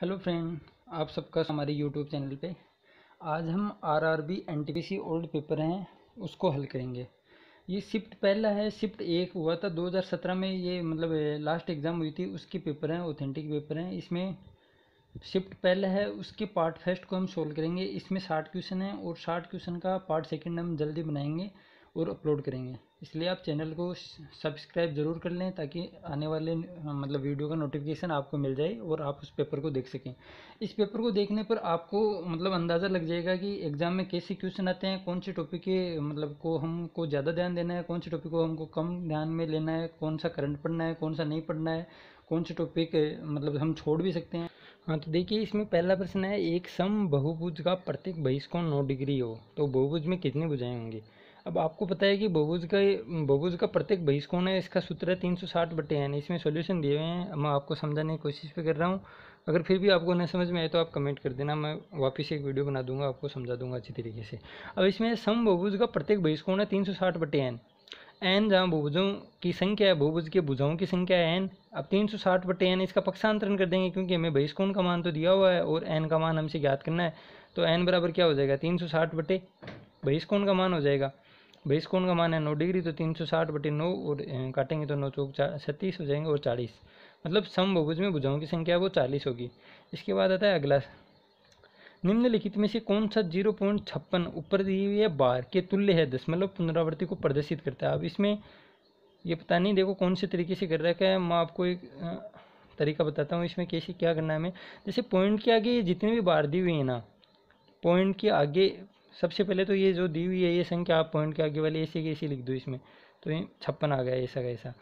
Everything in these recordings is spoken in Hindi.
हेलो फ्रेंड आप सबका हमारे यूट्यूब चैनल पे आज हम आरआरबी एनटीपीसी ओल्ड पेपर हैं उसको हल करेंगे ये शिफ्ट पहला है शिफ्ट एक हुआ था 2017 में ये मतलब लास्ट एग्ज़ाम हुई थी उसके पेपर हैं ऑथेंटिक पेपर हैं इसमें शिफ्ट पहला है उसके पार्ट फर्स्ट को हम सोल्व करेंगे इसमें साठ क्वेश्चन हैं और साठ क्वेश्चन का पार्ट सेकेंड हम जल्दी बनाएंगे और अपलोड करेंगे इसलिए आप चैनल को सब्सक्राइब ज़रूर कर लें ताकि आने वाले मतलब वीडियो का नोटिफिकेशन आपको मिल जाए और आप उस पेपर को देख सकें इस पेपर को देखने पर आपको मतलब अंदाज़ा लग जाएगा कि एग्ज़ाम में कैसे क्वेश्चन आते हैं कौन से टॉपिक के मतलब को हमको ज़्यादा ध्यान देना है कौन से टॉपिक को हमको कम ध्यान में लेना है कौन सा करंट पढ़ना है कौन सा नहीं पढ़ना है कौन से टॉपिक मतलब हम छोड़ भी सकते हैं हाँ तो देखिए इसमें पहला प्रश्न है एक सम बहुभुज का प्रत्येक बहिष्कोण नौ डिग्री हो तो बहुभुज में कितने बुझाएँ होंगी अब आपको पता है कि बहुज का बहुज का प्रत्येक बहिष्कोण है इसका सूत्र है तीन सौ साठ बटे यानी इसमें सोल्यूशन दिए हुए हैं मैं आपको समझाने की कोशिश भी कर रहा हूँ अगर फिर भी आपको नहीं समझ में आए तो आप कमेंट कर देना मैं वापस एक वीडियो बना दूंगा आपको समझा दूंगा अच्छी तरीके से अब इसमें सम बहुज का प्रत्येक बहिष्कोण है तीन सौ साठ बटे एन एन जहाँ बहुभुजों की संख्या है बहुभुज के भुजाओं की संख्या है एन अब तीन सौ साठ बटे एन इसका पक्षांतरण कर देंगे क्योंकि हमें बहिष्कोण का मान तो दिया हुआ है और एन का मान हमसे ज्ञात करना है तो एन बराबर क्या हो जाएगा तीन सौ साठ बटे बहिष्कोण का मान हो जाएगा बेस कोण का मान है नौ डिग्री तो तीन सौ साठ बटे नौ और काटेंगे तो नौ चौक छत्तीस हो जाएंगे और चालीस मतलब बहुभुज में भुजाओं की संख्या वो चालीस होगी इसके बाद आता है अगला निम्नलिखित में से कौन सा जीरो पॉइंट छप्पन ऊपर दी हुई है बार के तुल्य है दशमलव पुनरावृत्ति को प्रदर्शित करता है अब इसमें ये पता नहीं देखो कौन से तरीके से कर रखा है मैं आपको एक तरीका बताता हूँ इसमें कैसे क्या करना है हमें जैसे पॉइंट के आगे जितनी भी बार दी हुई है ना पॉइंट के आगे सबसे पहले तो ये जो दी हुई है ये संख्या आप पॉइंट के आगे वाली ऐसे के ऐसे लिख दो इसमें तो ये छप्पन आ गया ऐसा कैसा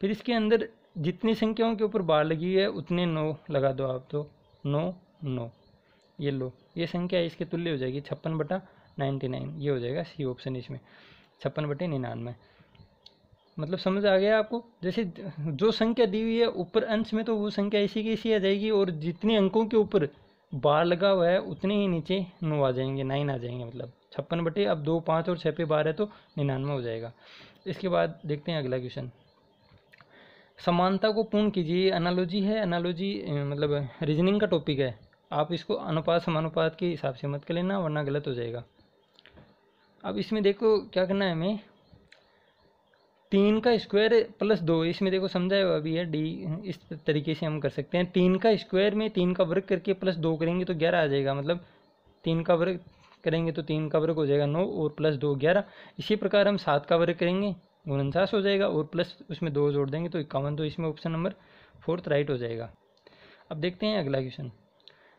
फिर इसके अंदर जितनी संख्याओं के ऊपर बार लगी है उतने नौ लगा दो आप तो नौ नौ ये लो ये संख्या इसके तुल्य हो जाएगी छप्पन बटा नाइन्टी नाइन ये हो जाएगा सी ऑप्शन इसमें छप्पन बटे निन्यानवे मतलब समझ आ गया आपको जैसे जो संख्या दी हुई है ऊपर अंश में तो वो संख्या ऐसी की ऐसी आ जाएगी और जितने अंकों के ऊपर बार लगा हुआ है उतने ही नीचे नो आ जाएंगे नाइन आ जाएंगे मतलब छप्पन बटे अब दो पाँच और छः पे बार है तो निन्यानवे हो जाएगा इसके बाद देखते हैं अगला क्वेश्चन समानता को पूर्ण कीजिए अनालोजी है अनालोजी मतलब रीजनिंग का टॉपिक है आप इसको अनुपात समानुपात के हिसाब से मत कर लेना वरना गलत हो जाएगा अब इसमें देखो क्या करना है हमें तीन का स्क्वायर प्लस दो इसमें देखो समझाया हुआ अभी है डी इस तरीके से हम कर सकते हैं तीन का स्क्वायर में तीन का वर्ग करके प्लस दो करेंगे तो ग्यारह आ जाएगा मतलब तीन का वर्ग करेंगे तो तीन का वर्ग हो जाएगा नौ और प्लस दो ग्यारह इसी प्रकार हम सात का वर्ग करेंगे उनचास हो जाएगा और प्लस उसमें दो जोड़ देंगे तो इक्यावन तो इसमें ऑप्शन नंबर फोर्थ राइट हो जाएगा अब देखते हैं अगला क्वेश्चन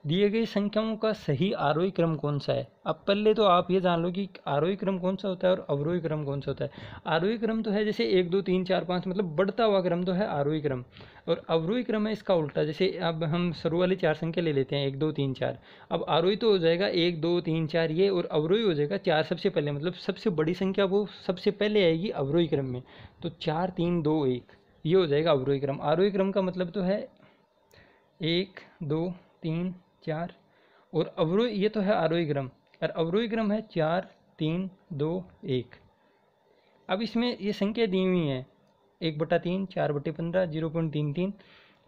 दिए गई संख्याओं का सही आरोही क्रम कौन सा है अब पहले तो आप ये जान लो कि आरोही क्रम कौन सा होता है और अवरोही क्रम कौन सा होता है आरोही क्रम तो है जैसे एक दो तीन चार पाँच मतलब बढ़ता हुआ क्रम तो है आरोही क्रम और अवरोही क्रम है इसका उल्टा जैसे अब हम शुरू वाली चार संख्या ले लेते हैं एक दो तीन चार अब आरोही तो हो जाएगा एक दो तीन चार ये और अवरोही हो जाएगा चार सबसे पहले मतलब सबसे बड़ी संख्या वो सबसे पहले आएगी अवरोही क्रम में तो चार तीन दो एक ये हो जाएगा अवरोही क्रम आरोही क्रम का मतलब तो है एक दो तीन चार और अवरोही ये तो है आरोही क्रम और अवरोही क्रम है चार तीन दो एक अब इसमें ये संख्या दी हुई है एक बटा तीन चार बटे पंद्रह जीरो पॉइंट तीन तीन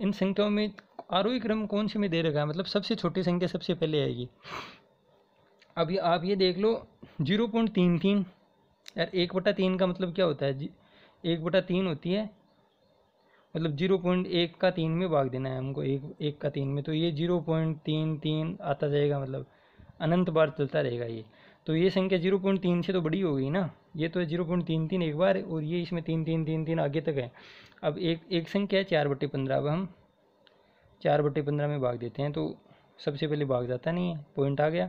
इन संख्याओं में आरोही क्रम कौन से में दे रखा है मतलब सबसे छोटी संख्या सबसे पहले आएगी अभी आप ये देख लो जीरो पॉइंट तीन तीन यार एक बटा तीन का मतलब क्या होता है जी एक बटा तीन होती है मतलब जीरो पॉइंट एक का तीन में भाग देना है हमको एक एक का तीन में तो ये जीरो पॉइंट तीन तीन आता जाएगा मतलब अनंत बार चलता रहेगा ये तो ये संख्या जीरो पॉइंट तीन से तो बड़ी हो गई ना ये तो जीरो पॉइंट तीन तीन एक बार और ये इसमें तीन तीन तीन तीन आगे तक है अब एक एक संख्या है चार बटे पंद्रह अब हम चार बटे पंद्रह में भाग देते हैं तो सबसे पहले भाग जाता नहीं है पॉइंट आ गया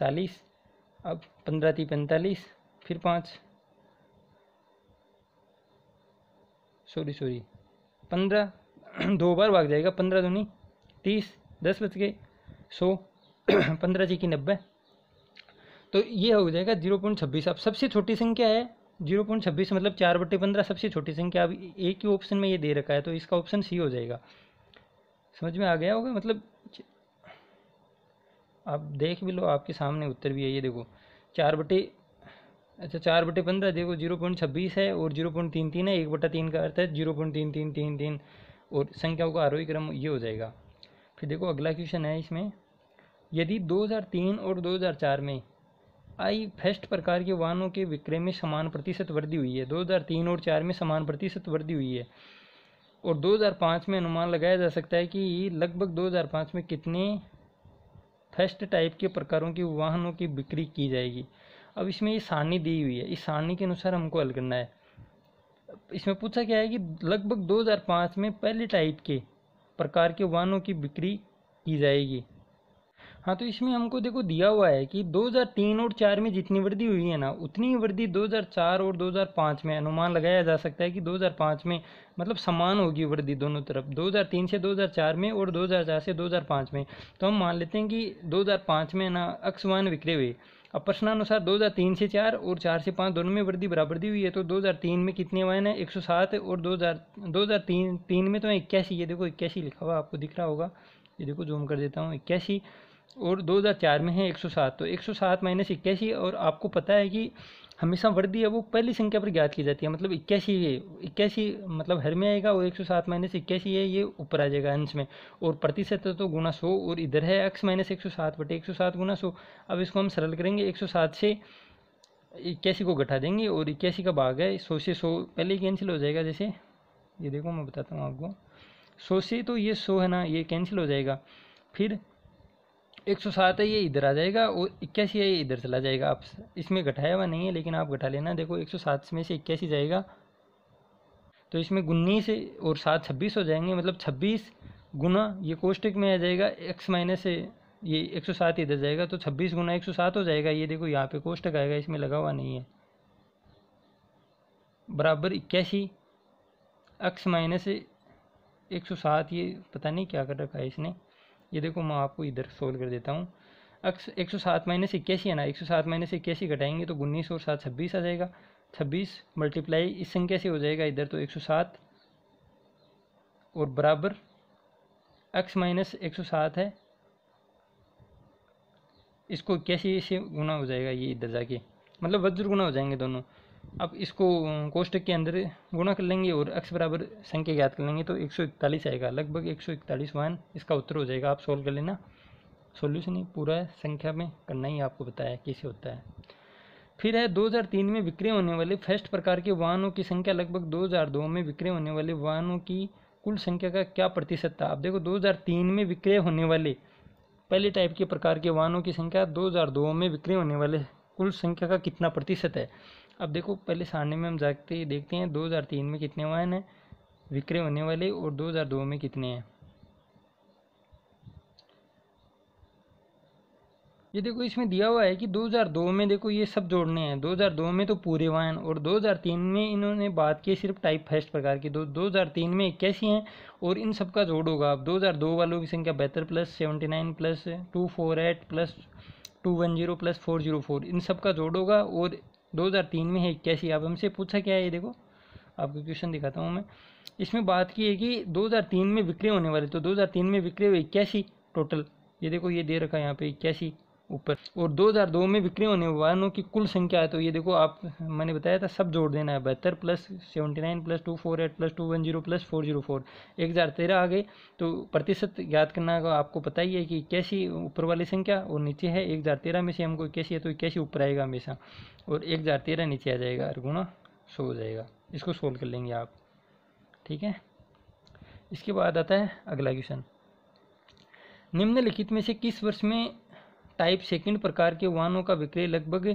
चालीस अब पंद्रह ती पैंतालीस फिर पाँच सॉरी सॉरी पंद्रह दो बार भाग जाएगा पंद्रह दूनी तीस दस बज गए सौ पंद्रह जी की नब्बे तो ये हो जाएगा जीरो पॉइंट छब्बीस अब सबसे छोटी संख्या है जीरो पॉइंट छब्बीस मतलब चार बटे पंद्रह सबसे छोटी संख्या अब एक ही ऑप्शन में ये दे रखा है तो इसका ऑप्शन सी हो जाएगा समझ में आ गया होगा मतलब आप देख भी लो आपके सामने उत्तर भी है ये देखो चार बटे अच्छा चार बटे पंद्रह देखो जीरो पॉइंट छब्बीस है और जीरो पॉइंट तीन तीन है एक बटा तीन का अर्थ है जीरो पॉइंट तीन तीन तीन तीन और संख्याओं का आरोही क्रम ये हो जाएगा फिर देखो अगला क्वेश्चन है इसमें यदि 2003 और 2004 में आई फर्स्ट प्रकार के वाहनों के विक्रय में समान प्रतिशत वृद्धि हुई है तीन और चार में समान प्रतिशत वृद्धि हुई है और पाँच में अनुमान लगाया जा सकता है कि लगभग पाँच में कितने फर्स्ट टाइप के प्रकारों के वाहनों की बिक्री की जाएगी अब इसमें ये सारणी दी हुई है इस सारणी के अनुसार हमको हल करना है इसमें पूछा गया है कि लगभग 2005 में पहले टाइप के प्रकार के वाहनों की बिक्री की जाएगी हाँ तो इसमें हमको देखो दिया हुआ है कि 2003 और 4 में जितनी वृद्धि हुई है ना उतनी वृद्धि 2004 और 2005 में अनुमान लगाया जा सकता है कि 2005 में मतलब समान होगी वृद्धि दोनों तरफ 2003 से 2004 में और 2004 से 2005 में तो हम मान लेते हैं कि 2005 में ना वाहन विक्रय हुए अब प्रश्नानुसार तीन से चार और चार से पाँच दोनों में वृद्धि बराबर दी हुई है तो 2003 में कितने वायन है 107 और 2000 2003 तीन में तो है इक्यासी ये देखो इक्यासी लिखा हुआ आपको दिख रहा होगा ये देखो जूम कर देता हूँ इक्यासी और 2004 में है 107 तो 107 माइनस इक्यासी और आपको पता है कि हमेशा वर्दी है वो पहली संख्या पर ज्ञात की जाती है मतलब इक्यासी है इक्यासी मतलब हर में आएगा और एक सौ सात माइनस इक्यासी है ये ऊपर आ जाएगा अंश में और प्रतिशत तो गुना सौ और इधर है एक्स माइनस एक सौ सात बटे एक सौ सात गुना सौ अब इसको हम सरल करेंगे एक सौ सात से इक्यासी को घटा देंगे और इक्यासी का भाग है सौ से सौ पहले कैंसिल हो जाएगा जैसे ये देखो मैं बताता हूँ आपको सौ से तो ये सौ है ना ये कैंसिल हो जाएगा फिर एक सौ सात है ये इधर आ जाएगा और इक्यासी है ये इधर चला जाएगा आप इसमें घटाया हुआ नहीं है लेकिन आप घटा लेना देखो एक सौ सात में से इक्यासी जाएगा तो इसमें उन्नीस और सात छब्बीस हो जाएंगे मतलब छब्बीस गुना ये कोष्टिक में आ जाएगा एक्स माइनस ये एक सौ सात इधर जाएगा तो छब्बीस गुना एक सौ सात हो जाएगा ये देखो यहाँ पे कोष्टक आएगा इसमें लगा हुआ नहीं है बराबर इक्यासी एक्स माइनस एक सौ सात ये पता नहीं क्या कर रखा है इसने ये देखो मैं आपको इधर सोल्व कर देता हूँ अक्स एक सौ सात माइनस इक्यासी है ना एक सौ सात माइनस इक्यासी घटाएंगे तो उन्नीस और सात छब्बीस आ जाएगा छब्बीस मल्टीप्लाई इस संख्या से हो जाएगा इधर तो एक सौ सात और बराबर एक्स माइनस एक सौ सात है इसको इक्यासी से गुना हो जाएगा ये इधर जाके मतलब वज्र गुना हो जाएंगे दोनों अब इसको कोष्टक के अंदर गुणा कर लेंगे और एक्स बराबर संख्या ज्ञात कर लेंगे तो एक सौ इकतालीस आएगा लगभग एक सौ इकतालीस वन इसका उत्तर हो जाएगा आप सोल्व कर लेना सोल्यूशन ही पूरा संख्या में करना ही आपको बताया कैसे होता है फिर है 2003 में विक्रय होने वाले फर्स्ट प्रकार के वाहनों की संख्या लगभग 2002 में विक्रय होने वाले वाहनों की कुल संख्या का क्या प्रतिशत था आप देखो 2003 में विक्रय होने वाले पहले टाइप के प्रकार के वाहनों की संख्या 2002 में विक्रय होने वाले कुल संख्या का कितना प्रतिशत है अब देखो पहले सारने में हम जाते देखते हैं 2003 में कितने वाहन हैं विक्रय होने वाले और 2002 में कितने हैं ये देखो इसमें दिया हुआ है कि 2002 में देखो ये सब जोड़ने हैं 2002 में तो पूरे वाहन और 2003 में इन्होंने बात की सिर्फ टाइप फर्स्ट प्रकार की दो दो में इक्यासी हैं और इन सब का जोड़ होगा अब 2002 वालों की संख्या बेहतर प्लस 79 प्लस 248 प्लस 210 प्लस 404 इन सब का जोड़ होगा और 2003 में है इक्यासी अब हमसे पूछा क्या है ये देखो आपको क्वेश्चन दिखाता हूँ मैं इसमें बात की है कि 2003 में विक्रय होने वाले तो 2003 में विक्रय हुए इक्यासी टोटल ये देखो ये दे रखा है यहाँ पे इक्यासी ऊपर और 2002 में बिक्री होने वाहनों की कुल संख्या है तो ये देखो आप मैंने बताया था सब जोड़ देना है बहत्तर plus seventy nine plus two four eight plus two one zero plus four zero four एक हज़ार तेरह आ गए तो प्रतिशत याद करना आपको पता ही है कि कैसी ऊपर वाली संख्या और नीचे है एक हज़ार तेरह में से हमको कैसी है तो कैसी ऊपर आएगा हमेशा और एक हज़ार तेरह नीचे आ जाएगा और गुणा सो हो जाएगा इसको सोल्व कर लेंगे आप ठीक है इसके बाद आता है अगला क्वेश्चन निम्नलिखित में से किस वर्ष में टाइप सेकंड प्रकार के वाहनों का विक्रय लगभग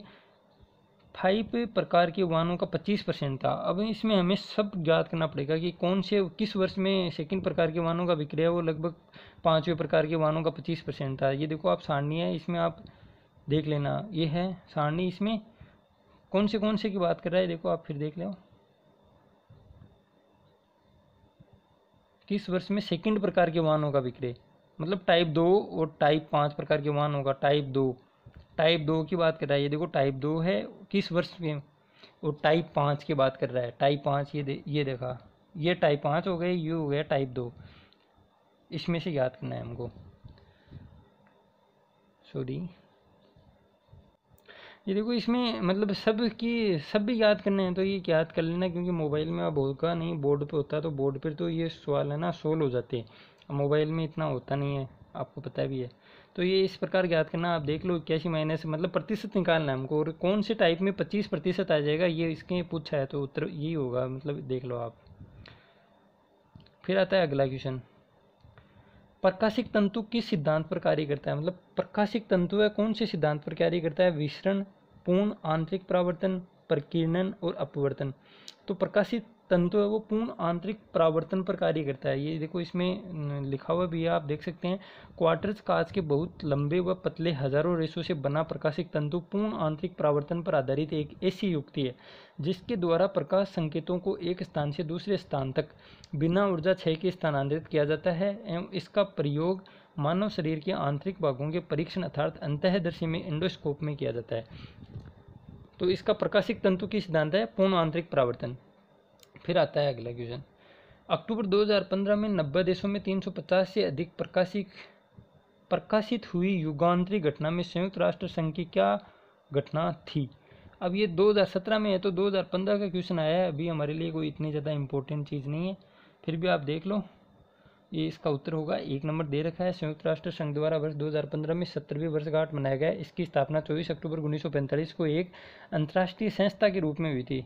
फाइव प्रकार के वाहनों का पच्चीस परसेंट था अब इसमें हमें सब याद करना पड़ेगा कि कौन से किस वर्ष में सेकंड प्रकार के वाहनों का विक्रय वो लगभग पाँचवें प्रकार के वाहनों का पच्चीस परसेंट था ये देखो आप सारणी है इसमें आप देख लेना ये है सारणी इसमें कौन से कौन से की बात कर रहा है देखो आप फिर देख लो किस वर्ष में सेकंड प्रकार के वाहनों का विक्रय मतलब टाइप दो और टाइप पाँच प्रकार के वाहन होगा टाइप दो टाइप दो की बात कर रहा है ये देखो टाइप दो है किस वर्ष में और टाइप पाँच की बात कर रहा है टाइप पाँच ये दे, ये देखा ये टाइप पाँच हो गए ये हो गया टाइप दो इसमें से याद करना है हमको सॉरी ये देखो इसमें मतलब सब की सब भी याद करने हैं तो ये याद कर लेना क्योंकि मोबाइल में अब होगा नहीं बोर्ड पे होता तो बोर्ड पर तो ये सवाल है ना सोल्व हो जाते हैं मोबाइल में इतना होता नहीं है आपको पता भी है तो ये इस प्रकार ज्ञात करना आप देख लो इक्यासी माइनस मतलब प्रतिशत निकालना है हमको और कौन से टाइप में पच्चीस प्रतिशत आ जाएगा ये इसके पूछा है तो उत्तर यही होगा मतलब देख लो आप फिर आता है अगला क्वेश्चन प्रकाशिक तंतु किस सिद्धांत पर कार्य करता है मतलब प्रकाशिक तंतु है कौन से सिद्धांत पर कार्य करता है विसरण पूर्ण आंतरिक परावर्तन प्रकीर्णन और अपवर्तन तो प्रकाशित तंतु है वो पूर्ण आंतरिक परावर्तन पर कार्य करता है ये देखो इसमें लिखा हुआ भी है आप देख सकते हैं क्वार्टर्स कांच के बहुत लंबे व पतले हजारों रेशों से बना प्रकाशिक तंतु पूर्ण आंतरिक परावर्तन पर आधारित एक ऐसी युक्ति है जिसके द्वारा प्रकाश संकेतों को एक स्थान से दूसरे स्थान तक बिना ऊर्जा क्षय के स्थानांतरित किया जाता है एवं इसका प्रयोग मानव शरीर के आंतरिक भागों के परीक्षण अर्थात अंतःदर्शी में इंडोस्कोप में किया जाता है तो इसका प्रकाशिक तंतु की सिद्धांत है पूर्ण आंतरिक परावर्तन फिर आता है अगला क्वेश्चन अक्टूबर 2015 में 90 देशों में 350 से अधिक प्रकाशित प्रकाशित हुई युगांतरी घटना में संयुक्त राष्ट्र संघ की क्या घटना थी अब ये 2017 में है तो 2015 का क्वेश्चन आया है अभी हमारे लिए कोई इतनी ज़्यादा इंपॉर्टेंट चीज़ नहीं है फिर भी आप देख लो ये इसका उत्तर होगा एक नंबर दे रखा है संयुक्त राष्ट्र संघ द्वारा वर्ष 2015 में सत्तरवीं वर्षगांठ मनाया गया इसकी स्थापना 24 अक्टूबर 1945 को एक अंतर्राष्ट्रीय संस्था के रूप में हुई थी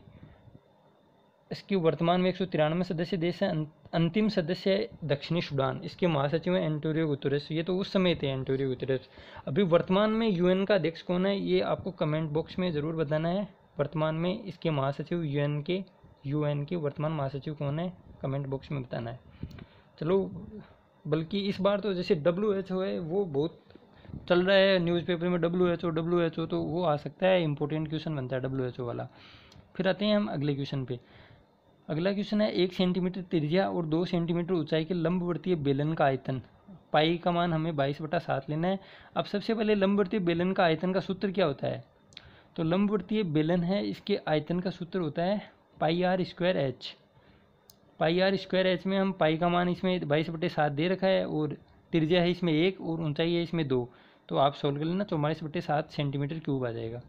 इसकी वर्तमान में एक सौ तिरानवे सदस्य देश है अं-, अंतिम सदस्य है दक्षिणी सूडान इसके महासचिव हैं एंटोरियो गुतरेस ये तो उस समय थे एंटोरियो गुतरेस अभी वर्तमान में यूएन का अध्यक्ष कौन है ये आपको कमेंट बॉक्स में ज़रूर बताना है वर्तमान में इसके महासचिव यूएन के यूएन के वर्तमान महासचिव कौन है कमेंट बॉक्स में बताना है चलो बल्कि इस बार तो जैसे डब्ल्यू एच ओ है वो बहुत चल रहा है न्यूज़पेपर में W H O W H O तो वो आ सकता है इंपॉर्टेंट क्वेश्चन बनता है डब्ल्यू एच ओ वाला फिर आते हैं हम अगले क्वेश्चन पे अगला क्वेश्चन है एक सेंटीमीटर त्रिज्या और दो सेंटीमीटर ऊंचाई के लंबवर्तीय बेलन का आयतन पाई का मान हमें बाईस बटा सात लेना है अब सबसे पहले लंबवर्तीय बेलन का आयतन का सूत्र क्या होता है तो लंबवर्तीय बेलन है इसके आयतन का सूत्र होता है pi r square H pi r square H में हम पाई का मान इसमें बाईस बटे सात दे रखा है और त्रिज्या है इसमें एक और ऊंचाई है इसमें दो तो आप सोल्व कर लेना चौवालीस बटे सात सेंटीमीटर क्यूब आ जाएगा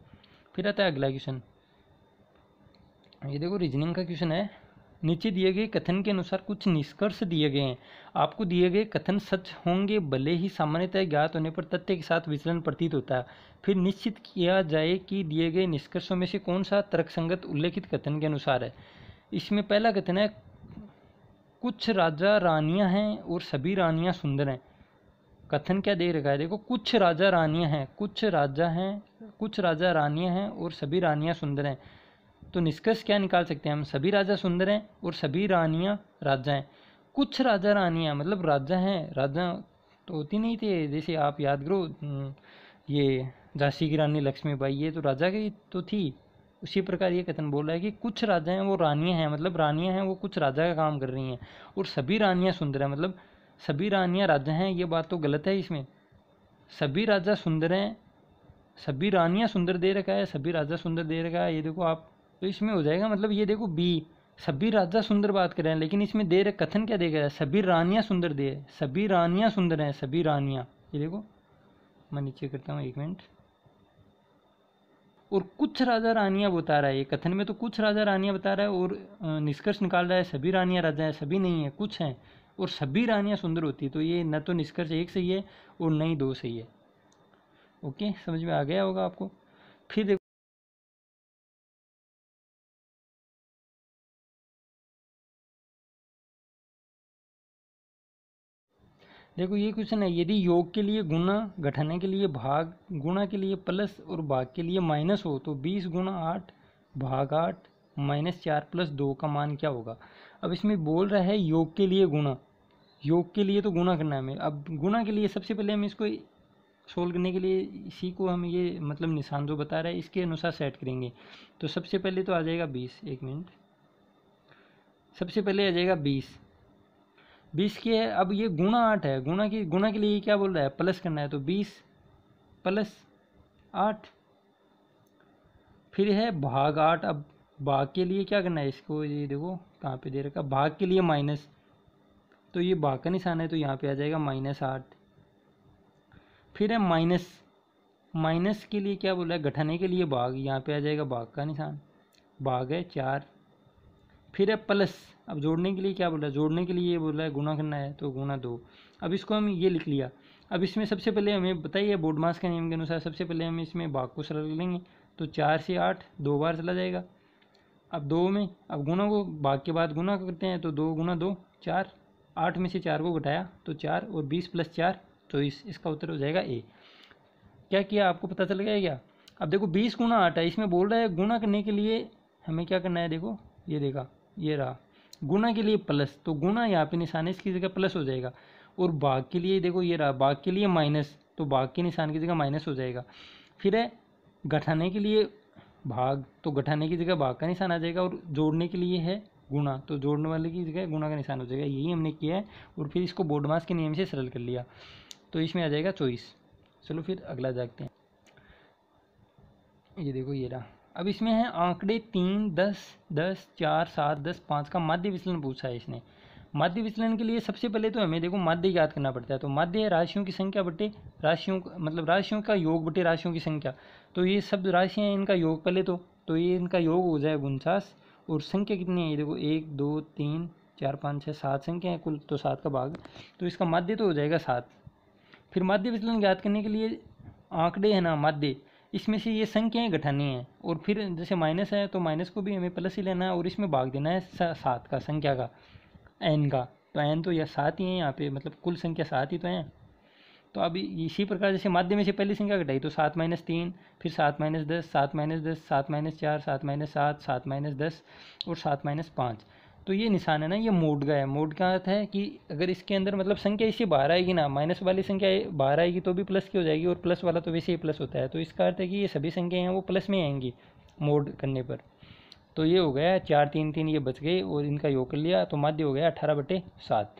फिर आता है अगला क्वेश्चन ये देखो रीजनिंग का क्वेश्चन है नीचे दिए गए कथन के अनुसार कुछ निष्कर्ष दिए गए हैं आपको दिए गए कथन सच होंगे भले ही सामान्यतः ज्ञात होने पर तथ्य के साथ विचलन प्रतीत होता है फिर निश्चित किया जाए कि दिए गए निष्कर्षों में से कौन सा तर्कसंगत उल्लेखित कथन के अनुसार है इसमें पहला कथन है कुछ राजा रानियाँ हैं और सभी रानियाँ सुंदर हैं कथन क्या दे रखा है देखो कुछ राजा रानियाँ हैं कुछ राजा हैं कुछ राजा रानियाँ हैं और सभी रानियाँ सुंदर हैं तो निष्कर्ष क्या निकाल सकते हैं हम सभी राजा सुंदर हैं और सभी रानियाँ राजा हैं कुछ राजा रानियाँ मतलब राजा हैं राजा तो होती नहीं थे जैसे आप याद करो ये झांसी की रानी लक्ष्मी बाई ये तो राजा की तो थी उसी प्रकार ये कथन बोल रहा है कि कुछ राजा हैं वो रानियाँ हैं मतलब रानियाँ हैं वो कुछ राजा का काम कर रही हैं और सभी रानियाँ सुंदर हैं मतलब सभी रानियाँ राजा हैं ये बात तो गलत है इसमें सभी राजा सुंदर हैं सभी रानियाँ सुंदर दे रखा है सभी राजा सुंदर दे रखा है ये देखो आप तो इसमें हो जाएगा मतलब ये देखो बी सभी राजा सुंदर बात कर रहे हैं लेकिन इसमें दे रहे कथन क्या जाए सभी रानियाँ सुंदर दे सभी रानियाँ सुंदर हैं सभी रानियाँ ये देखो मैं नीचे करता हूँ एक मिनट और कुछ राजा रानियाँ बता रहा है ये कथन में तो कुछ राजा रानियाँ बता रहा है और निष्कर्ष निकाल रहा है सभी रानियाँ राजा हैं सभी नहीं है कुछ हैं और सभी रानियाँ सुंदर होती है तो ये न तो निष्कर्ष एक सही है और न ही दो सही है ओके समझ में आ गया होगा आपको फिर देखो देखो ये क्वेश्चन है यदि योग के लिए गुना घटाने के लिए भाग गुणा के लिए प्लस और भाग के लिए माइनस हो तो बीस गुना आठ भाग आठ माइनस चार प्लस दो का मान क्या होगा अब इसमें बोल रहा है योग के लिए गुना योग के लिए तो गुना करना है हमें अब गुना के लिए सबसे पहले हम इसको सोल्व करने के लिए इसी को हम ये मतलब निशान जो बता रहा है इसके अनुसार सेट करेंगे तो सबसे पहले तो आ जाएगा बीस एक मिनट सबसे पहले आ जाएगा बीस बीस की है अब ये गुणा आठ है गुणा की गुणा के लिए क्या बोल रहा है प्लस करना है तो बीस प्लस आठ फिर है भाग आठ अब भाग के लिए क्या करना है इसको ये देखो कहाँ पे दे रखा भाग के लिए माइनस तो ये भाग का निशान है तो यहाँ पे आ जाएगा माइनस आठ फिर है माइनस माइनस के लिए क्या बोल रहा है घटाने के लिए भाग यहाँ पे आ जाएगा भाग का निशान भाग है चार फिर है प्लस अब जोड़ने के लिए क्या बोल रहा है जोड़ने के लिए ये बोल रहा है गुना करना है तो गुना दो अब इसको हम ये लिख लिया अब इसमें सबसे पहले हमें बताइए बोर्ड मास के नियम के अनुसार सबसे पहले हम इसमें बाघ को सरल लेंगे तो चार से आठ दो बार चला जाएगा अब दो में अब गुना को भाग के बाद गुना करते हैं तो दो गुना दो चार आठ में से चार को घटाया तो चार और बीस प्लस चार चौबीस तो इसका उत्तर हो जाएगा ए क्या किया आपको पता चल गया क्या अब देखो बीस गुना आठ है इसमें बोल रहा है गुना करने के लिए हमें क्या करना है देखो ये देखा ये रहा गुना के लिए प्लस तो गुना यहाँ पे निशान है इसकी जगह प्लस हो जाएगा और बाघ के लिए देखो ये रहा बाघ के लिए माइनस तो बाघ के निशान की जगह माइनस हो जाएगा फिर है घटाने के लिए भाग तो घटाने की जगह भाग का निशान आ जाएगा और जोड़ने के लिए है गुणा तो जोड़ने वाले की जगह गुणा का निशान हो जाएगा यही हमने किया है और फिर इसको मास के नियम से सरल कर लिया तो इसमें आ जाएगा चॉइस चलो फिर अगला जागते हैं ये देखो ये रहा अब इसमें है आंकड़े तीन दस दस चार सात दस पाँच का माध्य विचलन पूछा है इसने माध्य विचलन के लिए सबसे पहले तो हमें देखो माध्य याद करना पड़ता है तो माध्य राशियों की संख्या बटे राशियों मतलब राशियों का योग बटे राशियों की संख्या तो ये सब राशियाँ इनका योग पहले तो तो ये इनका योग हो जाएगा उनचास और संख्या कितनी है ये देखो एक दो तीन चार पाँच छः सात संख्या है कुल तो सात का भाग तो इसका माध्य तो हो जाएगा सात फिर माध्य विचलन याद करने के लिए आंकड़े हैं ना माध्य इसमें से ये संख्याएँ घटानी है और फिर जैसे माइनस है तो माइनस को भी हमें प्लस ही लेना है और इसमें भाग देना है सात का संख्या का एन का तो एन तो यह सात ही है यहाँ पे मतलब कुल संख्या सात ही तो है तो अब इसी प्रकार जैसे माध्यम से पहली संख्या घटाई तो सात माइनस तीन फिर सात माइनस दस सात माइनस दस सात माइनस चार सात माइनस सात सात माइनस दस और सात माइनस पाँच तो ये निशान है ना ये मोड का है मोड का अर्थ है कि अगर इसके अंदर मतलब संख्या इसी बाहर आएगी ना माइनस वाली संख्या बाहर आएगी तो भी प्लस की हो जाएगी और प्लस वाला तो वैसे ही प्लस होता है तो इसका अर्थ है कि ये सभी संख्याएँ हैं वो प्लस में आएंगी मोड करने पर तो ये हो गया चार तीन तीन ये बच गए और इनका योग कर लिया तो माध्य हो गया अठारह बटे सात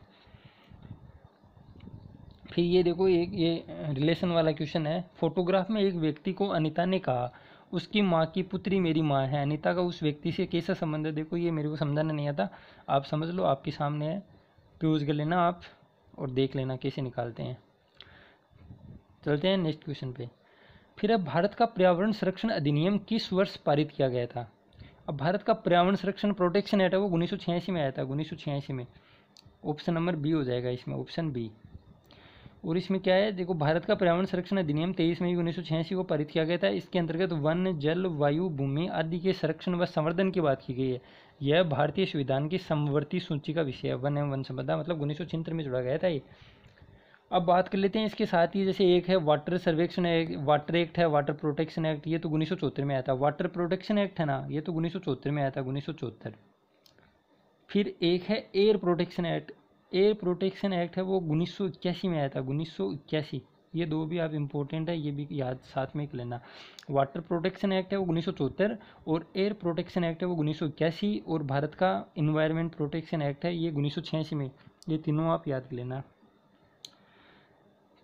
फिर ये देखो एक ये रिलेशन वाला क्वेश्चन है फोटोग्राफ में एक व्यक्ति को अनिता ने कहा उसकी माँ की पुत्री मेरी माँ है अनिता का उस व्यक्ति से कैसा संबंध है देखो ये मेरे को समझाना नहीं आता आप समझ लो आपके सामने है क्लोज कर लेना आप और देख लेना कैसे निकालते हैं चलते हैं नेक्स्ट क्वेश्चन पे फिर अब भारत का पर्यावरण संरक्षण अधिनियम किस वर्ष पारित किया गया था अब भारत का पर्यावरण संरक्षण प्रोटेक्शन एक्ट है वो उन्नीस में आया था उन्नीस में ऑप्शन नंबर बी हो जाएगा इसमें ऑप्शन बी और इसमें क्या है देखो भारत का पर्यावरण संरक्षण अधिनियम तेईस मई उन्नीस को पारित किया गया था इसके अंतर्गत वन जल वायु भूमि आदि के संरक्षण व संवर्धन की बात की गई है यह भारतीय संविधान की समवर्ती सूची का विषय है वन एवं वन संपदा मतलब उन्नीस में जुड़ा गया था ये अब बात कर लेते हैं इसके साथ ही जैसे एक है वाटर सर्वेक्षण एक्ट वाटर एक्ट है वाटर प्रोटेक्शन एक्ट ये तो उन्नीस में आया था वाटर प्रोटेक्शन एक्ट है ना ये तो उन्नीस में आया था उन्नीस फिर एक है air protection act air protection act है वो उन्नीस में आया था उन्नीस ये दो भी आप इम्पोर्टेंट है ये भी याद साथ में एक लेना वाटर प्रोटेक्शन एक्ट है वो उन्नीस और एयर प्रोटेक्शन एक्ट है वो उन्नीस और भारत का इन्वायरमेंट प्रोटेक्शन एक्ट है ये उन्नीस में ये तीनों आप याद लेना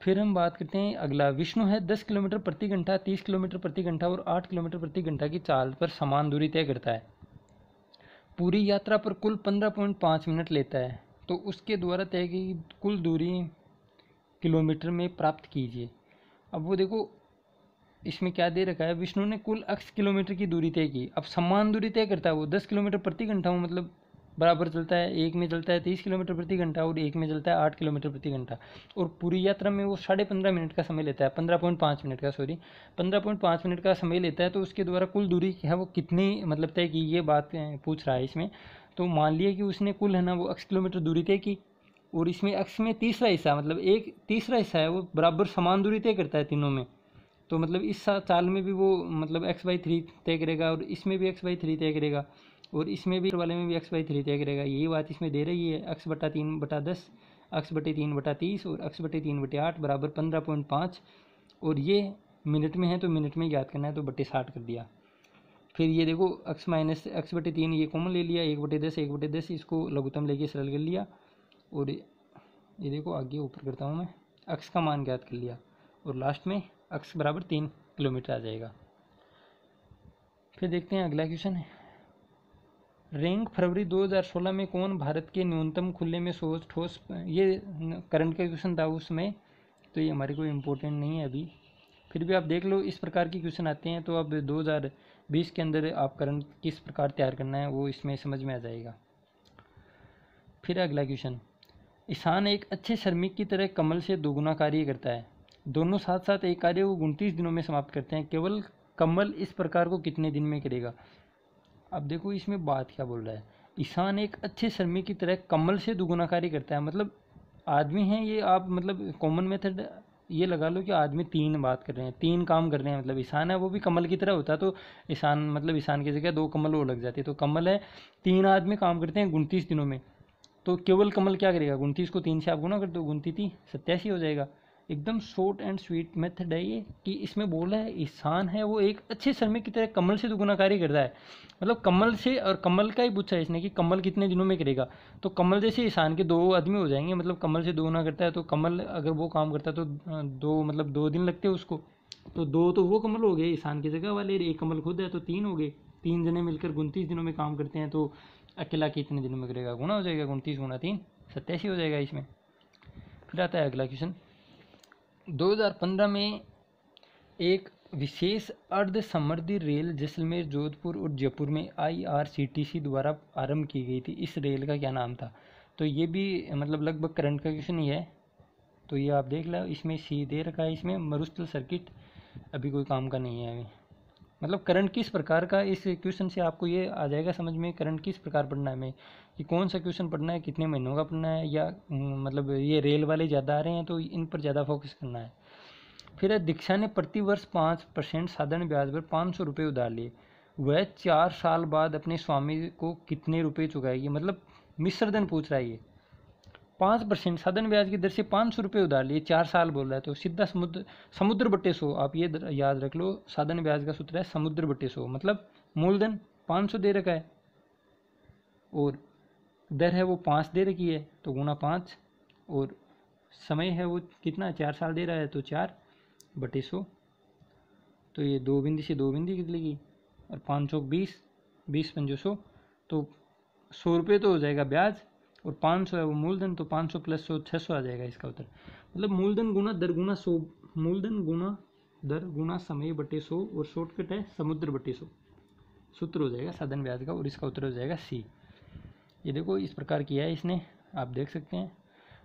फिर हम बात करते हैं अगला विष्णु है दस किलोमीटर प्रति घंटा तीस किलोमीटर प्रति घंटा और आठ किलोमीटर प्रति घंटा की चाल पर समान दूरी तय करता है पूरी यात्रा पर कुल पंद्रह पॉइंट पाँच मिनट लेता है तो उसके द्वारा तय की कुल दूरी किलोमीटर में प्राप्त कीजिए अब वो देखो इसमें क्या दे रखा है विष्णु ने कुल अक्स किलोमीटर की दूरी तय की अब समान दूरी तय करता है वो दस किलोमीटर प्रति घंटा वो मतलब बराबर चलता है एक में चलता है तीस किलोमीटर प्रति घंटा और एक में चलता है आठ किलोमीटर प्रति घंटा और पूरी यात्रा में वो साढ़े पंद्रह मिनट का समय लेता है पंद्रह पॉइंट पाँच मिनट का सॉरी पंद्रह पॉइंट पाँच मिनट का समय लेता है तो उसके द्वारा कुल दूरी है वो कितनी मतलब तय की ये बात पूछ रहा है इसमें तो मान लिया कि उसने कुल है ना वो एक्स किलोमीटर दूरी तय की और इसमें एक्स में तीसरा हिस्सा मतलब एक तीसरा हिस्सा है वो बराबर समान दूरी तय करता है तीनों में तो मतलब इस साल में भी वो मतलब एक्स बाई थ्री तय करेगा और इसमें भी एक्स बाई थ्री तय करेगा और इसमें भी वाले में भी एक्स बाई थ्री तय करेगा यही बात इसमें दे रही है एक्स बटा तीन बटा दस एक्स बटे तीन बटा तीस और एक्स बटे तीन बटे आठ बराबर पंद्रह पॉइंट पाँच और ये मिनट में है तो मिनट में याद करना है तो बटे साठ कर दिया फिर ये देखो एक्स माइनस एक्स बटे तीन ये कॉमन ले लिया एक बटे दस एक बटे दस इसको लघुतम लेके सरल कर लिया और ये देखो आगे ऊपर करता हूँ मैं अक्स का मान ज्ञात कर लिया और लास्ट में अक्स बराबर तीन किलोमीटर आ जाएगा फिर देखते हैं अगला क्वेश्चन है रैंक फरवरी 2016 में कौन भारत के न्यूनतम खुले में सोच ठोस ये करंट का क्वेश्चन था उसमें तो ये हमारे को इम्पोर्टेंट नहीं है अभी फिर भी आप देख लो इस प्रकार के क्वेश्चन आते हैं तो अब 2000 बीस के अंदर आप करंट किस प्रकार तैयार करना है वो इसमें समझ में आ जाएगा फिर अगला क्वेश्चन ईशान एक अच्छे श्रमिक की तरह कमल से दोगुना कार्य करता है दोनों साथ साथ एक कार्य वो उनतीस दिनों में समाप्त करते हैं केवल कमल इस प्रकार को कितने दिन में करेगा अब देखो इसमें बात क्या बोल रहा है ईशान एक अच्छे श्रमिक की तरह कमल से दोगुना कार्य करता है मतलब आदमी हैं ये आप मतलब कॉमन मेथड ये लगा लो कि आदमी तीन बात कर रहे हैं तीन काम कर रहे हैं मतलब ईशान है वो भी कमल की तरह होता है तो ईशान मतलब ईशान की जगह दो कमल वो लग जाती है तो कमल है तीन आदमी काम करते हैं उनतीस दिनों में तो केवल कमल क्या करेगा उनतीस को तीन से आप गुना कर दो उनतीस सत्यासी हो जाएगा एकदम शॉर्ट एंड स्वीट मेथड है ये कि इसमें बोला है ईसान है वो एक अच्छे श्रमिक की तरह कमल से दुगुना कार्य करता है मतलब कमल से और कमल का ही पूछा है इसने कि कमल कितने दिनों में करेगा तो कमल जैसे ईसान के दो आदमी हो जाएंगे मतलब कमल से दोगुना करता है तो कमल अगर वो काम करता है तो दो मतलब दो दिन लगते हैं उसको तो दो तो वो कमल हो गए ईसान की जगह वाले एक कमल खुद है तो तीन हो गए तीन जने मिलकर उनतीस दिनों में काम करते हैं तो अकेला कितने दिनों में करेगा गुना हो जाएगा उनतीस गुना तीन सत्यासी हो जाएगा इसमें फिर आता है अगला क्वेश्चन 2015 में एक विशेष अर्ध समृद्धि रेल जैसलमेर जोधपुर और जयपुर में आईआरसीटीसी द्वारा आरंभ की गई थी इस रेल का क्या नाम था तो ये भी मतलब लगभग करंट का क्वेश्चन ही है तो ये आप देख लो इसमें सी दे रखा है इसमें मरुस्थल सर्किट अभी कोई काम का नहीं है अभी मतलब करंट किस प्रकार का इस क्वेश्चन से आपको ये आ जाएगा समझ में करंट किस प्रकार पढ़ना है हमें कि कौन सा क्वेश्चन पढ़ना है कितने महीनों का पढ़ना है या मतलब ये रेल वाले ज़्यादा आ रहे हैं तो इन पर ज़्यादा फोकस करना है फिर दीक्षा ने प्रतिवर्ष पाँच परसेंट साधारण ब्याज पर पाँच सौ रुपये उधार लिए वह चार साल बाद अपने स्वामी को कितने रुपये चुकाएगी मतलब मिश्रधन पूछ रहा है ये पाँच परसेंट साधारण ब्याज की दर से पाँच सौ रुपये उधार लिए चार साल बोल रहा है तो सीधा समुद्र समुद्र बट्टे सो आप ये याद रख लो साधारण ब्याज का सूत्र है समुद्र बट्टे सो मतलब मूलधन पाँच सौ दे रखा है और दर है वो पाँच दे रखी है तो गुना पाँच और समय है वो कितना चार साल दे रहा है तो चार बटे सौ तो ये दो बिंदी से दो बिंदी निकलेगी और पाँच सौ बीस बीस पंजो सौ तो सौ रुपये तो हो जाएगा ब्याज और पाँच सौ है वो मूलधन तो पाँच सौ प्लस सौ छः सौ आ जाएगा इसका उत्तर मतलब मूलधन गुना दर गुना सौ मूलधन गुना दर गुना समय बटे सौ और शॉर्टकट है समुद्र बटे सौ सूत्र हो जाएगा साधन ब्याज का और इसका उत्तर हो जाएगा सी ये देखो इस प्रकार किया है इसने आप देख सकते हैं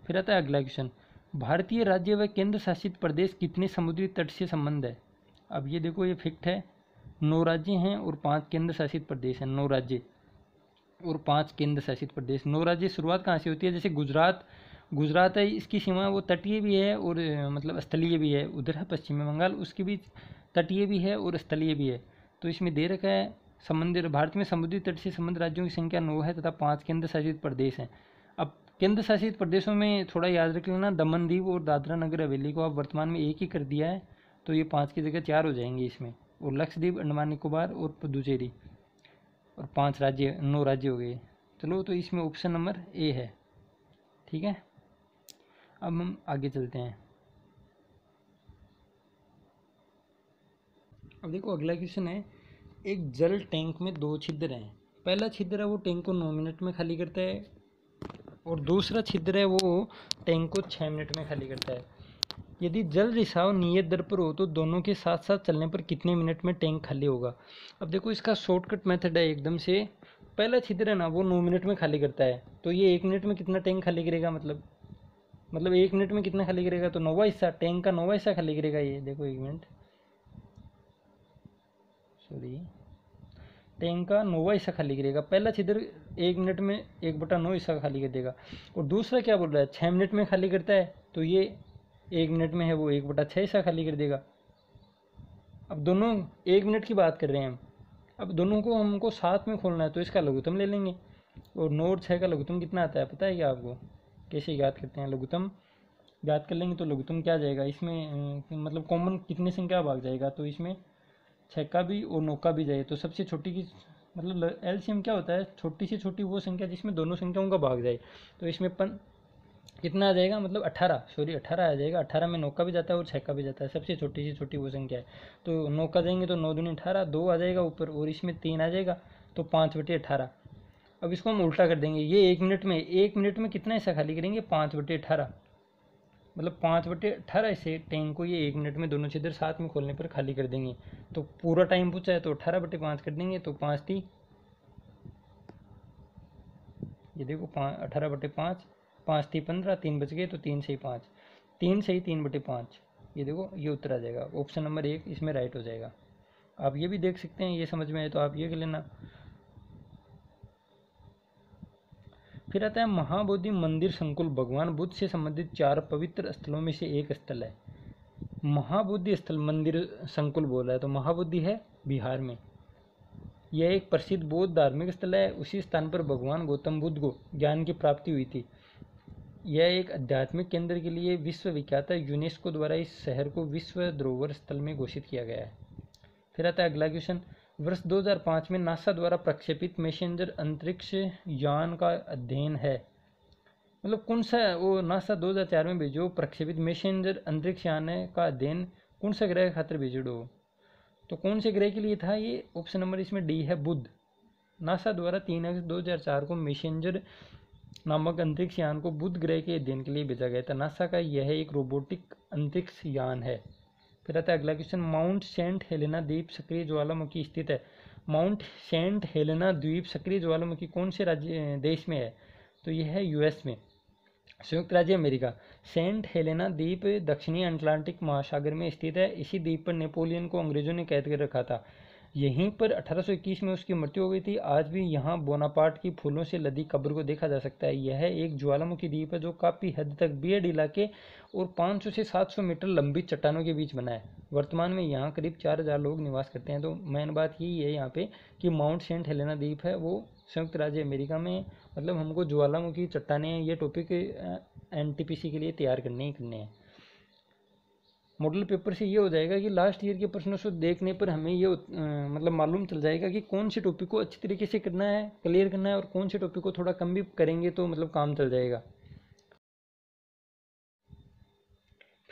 फिर आता है अगला क्वेश्चन भारतीय राज्य व केंद्र शासित प्रदेश कितने समुद्री तट से संबंध है अब ये देखो ये फिक्ट है नौ राज्य हैं और पांच केंद्र शासित प्रदेश हैं नौ राज्य और पांच केंद्र शासित प्रदेश नौ राज्य शुरुआत कहाँ से होती है जैसे गुजरात गुजरात है इसकी सीमा वो तटीय भी है और मतलब स्थलीय भी है उधर है पश्चिमी बंगाल उसके बीच तटीय भी है और स्थलीय भी है तो इसमें दे रखा है समुद्र भारत में समुद्री तट से संबंध राज्यों की संख्या नौ है तथा पाँच केंद्र शासित प्रदेश हैं अब केंद्र शासित प्रदेशों में थोड़ा याद रख लेना दमन दीव और दादरा नगर हवेली को अब वर्तमान में एक ही कर दिया है तो ये पाँच की जगह चार हो जाएंगे इसमें और लक्षद्वीप अंडमान निकोबार और पुदुचेरी और पाँच राज्य नौ राज्य हो गए चलो तो इसमें ऑप्शन नंबर ए है ठीक है अब हम आगे चलते हैं अब देखो अगला क्वेश्चन है एक जल टैंक में दो छिद्र हैं पहला छिद्र है वो टैंक को नौ मिनट में खाली करता है और दूसरा छिद्र है वो टैंक को छः मिनट में खाली करता है यदि जल रिसाव नियत दर पर हो तो दोनों के साथ साथ चलने पर कितने मिनट में टैंक खाली होगा अब देखो इसका शॉर्टकट मेथड है एकदम से पहला छिद्र है ना वो नौ मिनट में खाली करता है तो ये एक मिनट में कितना टैंक खाली करेगा मतलब मतलब एक मिनट में कितना खाली करेगा तो नौवा हिस्सा टैंक का नौवा हिस्सा खाली करेगा ये देखो एक मिनट छोड़िए टैंक का नोवा हिस्सा खाली करेगा पहला छिद्र एक मिनट में एक बटा नौ हिस्सा खाली कर देगा और दूसरा क्या बोल रहा है छः मिनट में खाली करता है तो ये एक मिनट में है वो एक बटा छः हिस्सा खाली कर देगा अब दोनों एक मिनट की बात कर रहे हैं हम अब दोनों को हमको साथ में खोलना है तो इसका लघुतम ले लेंगे और नौ और छः का लघुतम कितना आता है पता है क्या आपको कैसे याद करते हैं लघुतम याद कर लेंगे तो लघुतम क्या जाएगा इसमें मतलब कॉमन कितनी संख्या भाग जाएगा तो इसमें छः का भी और नौका भी जाए तो सबसे छोटी की मतलब एल क्या होता है छोटी से छोटी वो संख्या जिसमें दोनों संख्याओं का भाग जाए तो इसमें पन कितना आ जाएगा मतलब अठारह सॉरी अठारह आ जाएगा अठारह में नौ का भी जाता है और छः का भी जाता है सबसे छोटी से छोटी वो संख्या है तो नौ का जाएंगे तो नौ दूनी अठारह दो आ जाएगा ऊपर और इसमें तीन आ जाएगा तो पाँच बटे अठारह अब इसको हम उल्टा कर देंगे ये एक मिनट में एक मिनट में कितना हिस्सा खाली करेंगे पाँच बटे अठारह मतलब पाँच बटे अट्ठारह से टैंक को ये एक मिनट में दोनों छिद्र साथ में खोलने पर खाली कर देंगे तो पूरा टाइम पूछा है तो अट्ठारह बटे पाँच कर देंगे तो पाँच थी ये देखो पाँच अठारह बटे पाँच पाँच थी पंद्रह तीन बच गए तो तीन से ही पाँच तीन से ही तीन बटे पाँच ये देखो ये उत्तर आ जाएगा ऑप्शन नंबर एक इसमें राइट हो जाएगा आप ये भी देख सकते हैं ये समझ में आए तो आप ये कर लेना फिर आता है महाबोधि मंदिर संकुल भगवान बुद्ध से संबंधित चार पवित्र स्थलों में से एक स्थल है महाबुद्धि स्थल मंदिर संकुल बोला है तो महाबुद्धि है बिहार में यह एक प्रसिद्ध बौद्ध धार्मिक स्थल है उसी स्थान पर भगवान गौतम बुद्ध को ज्ञान की प्राप्ति हुई थी यह एक आध्यात्मिक केंद्र के लिए विश्वविख्यात है यूनेस्को द्वारा इस शहर को विश्व धरोहर स्थल में घोषित किया गया है फिर आता है अगला क्वेश्चन वर्ष 2005 में नासा द्वारा प्रक्षेपित मैसेंजर अंतरिक्ष यान का अध्ययन है मतलब कौन सा वो नासा 2004 में भेजो प्रक्षेपित मैसेंजर अंतरिक्ष यान का अध्ययन कौन सा ग्रह खातर भेजो तो कौन से ग्रह के लिए था ये ऑप्शन नंबर इसमें डी है बुद्ध नासा द्वारा तीन अगस्त दो को मैसेंजर नामक अंतरिक्ष यान को बुध ग्रह के अध्ययन के लिए भेजा गया था नासा का यह एक रोबोटिक अंतरिक्ष यान है फिर आता है अगला क्वेश्चन माउंट सेंट हेलेना द्वीप सक्रिय ज्वालामुखी स्थित है माउंट सेंट हेलेना द्वीप सक्रिय ज्वालामुखी कौन से राज्य देश में है तो यह है यूएस में संयुक्त राज्य अमेरिका सेंट हेलेना द्वीप दक्षिणी अटलांटिक महासागर में स्थित है इसी द्वीप पर नेपोलियन को अंग्रेजों ने कैद कर रखा था यहीं पर 1821 में उसकी मृत्यु हो गई थी आज भी यहाँ बोनापार्ट की फूलों से लदी कब्र को देखा जा सकता है यह है एक ज्वालामुखी द्वीप है जो काफ़ी हद तक बीएड इलाके और 500 से 700 मीटर लंबी चट्टानों के बीच बना है वर्तमान में यहाँ करीब 4000 लोग निवास करते हैं तो मेन बात यही है यहाँ पे कि माउंट सेंट हेलेना द्वीप है वो संयुक्त राज्य अमेरिका में मतलब हमको ज्वालामुखी चट्टाने ये टॉपिक एन के लिए तैयार करने ही करने हैं मॉडल पेपर से ये हो जाएगा कि लास्ट ईयर के प्रश्नों से देखने पर हमें ये मतलब मालूम चल जाएगा कि कौन से टॉपिक को अच्छी तरीके से करना है क्लियर करना है और कौन से टॉपिक को थोड़ा कम भी करेंगे तो मतलब काम चल जाएगा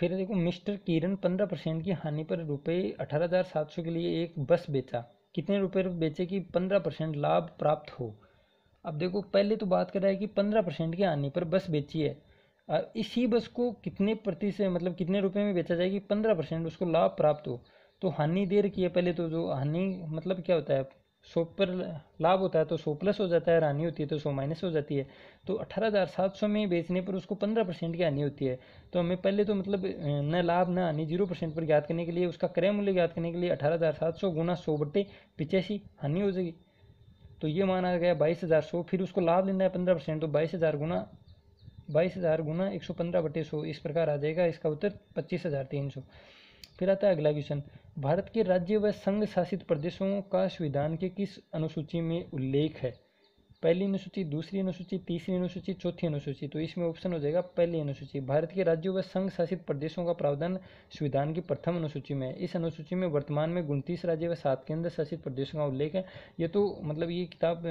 फिर देखो मिस्टर किरण पंद्रह परसेंट की हानि पर रुपये अठारह हज़ार सात सौ के लिए एक बस बेचा कितने रुपये बेचे कि पंद्रह परसेंट लाभ प्राप्त हो अब देखो पहले तो बात कर रहा है कि पंद्रह परसेंट की हानि पर बस बेची है इसी बस को कितने प्रति से मतलब कितने रुपए में बेचा जाएगी पंद्रह परसेंट उसको लाभ प्राप्त हो तो हानि दे रखी है पहले तो जो हानि मतलब क्या होता है सौ पर लाभ होता है तो सौ प्लस हो जाता है हानि होती है तो सौ माइनस हो जाती है तो अठारह हज़ार सात सौ में बेचने पर उसको पंद्रह परसेंट की हानि होती है तो हमें पहले तो मतलब न लाभ न हानि जीरो परसेंट पर ज्ञात करने के लिए उसका क्रय मूल्य ज्ञात करने के लिए अठारह हज़ार सात सौ गुना सौ बट्टे पिचासी हानि हो जाएगी तो ये माना गया बाईस हज़ार सौ फिर उसको लाभ लेना है पंद्रह परसेंट तो बाईस हज़ार गुना बाईस हज़ार गुना एक सौ पंद्रह बटे सौ इस प्रकार आ जाएगा इसका उत्तर पच्चीस हज़ार तीन सौ फिर आता है अगला क्वेश्चन भारत के राज्य व संघ शासित प्रदेशों का संविधान के किस अनुसूची में उल्लेख है पहली अनुसूची दूसरी अनुसूची तीसरी अनुसूची चौथी अनुसूची तो इसमें ऑप्शन हो जाएगा पहली अनुसूची भारत के राज्यों व संघ शासित प्रदेशों का प्रावधान संविधान की प्रथम अनुसूची में है इस अनुसूची में वर्तमान में उनतीस राज्य व सात केंद्र शासित प्रदेशों का उल्लेख है ये तो मतलब ये किताब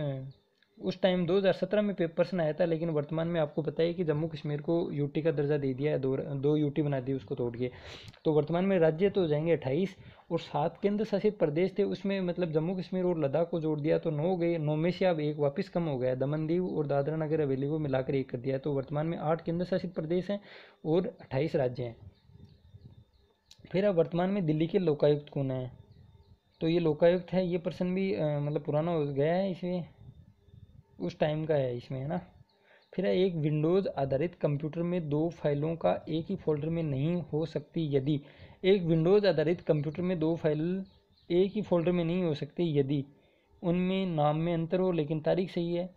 उस टाइम 2017 में से आया था लेकिन वर्तमान में आपको पता है कि जम्मू कश्मीर को यूटी का दर्जा दे दिया है दो दो यूटी बना दी उसको तोड़ के तो वर्तमान में राज्य तो जाएंगे अट्ठाईस और सात केंद्र शासित प्रदेश थे उसमें मतलब जम्मू कश्मीर और लद्दाख को जोड़ दिया तो नौ गए नौ में से अब एक वापस कम हो गया दमनदीव और दादरा नगर हवेली को मिलाकर एक कर दिया तो वर्तमान में आठ केंद्र शासित प्रदेश हैं और अट्ठाईस राज्य हैं फिर अब वर्तमान में दिल्ली के लोकायुक्त कौन है तो ये लोकायुक्त है ये पर्सन भी मतलब पुराना हो गया है इसमें उस टाइम का है इसमें है ना फिर है एक विंडोज़ आधारित कंप्यूटर में दो फाइलों का एक ही फोल्डर में नहीं हो सकती यदि एक विंडोज़ आधारित कंप्यूटर में दो फाइल एक ही फोल्डर में नहीं हो सकती यदि उनमें नाम में अंतर हो लेकिन तारीख सही है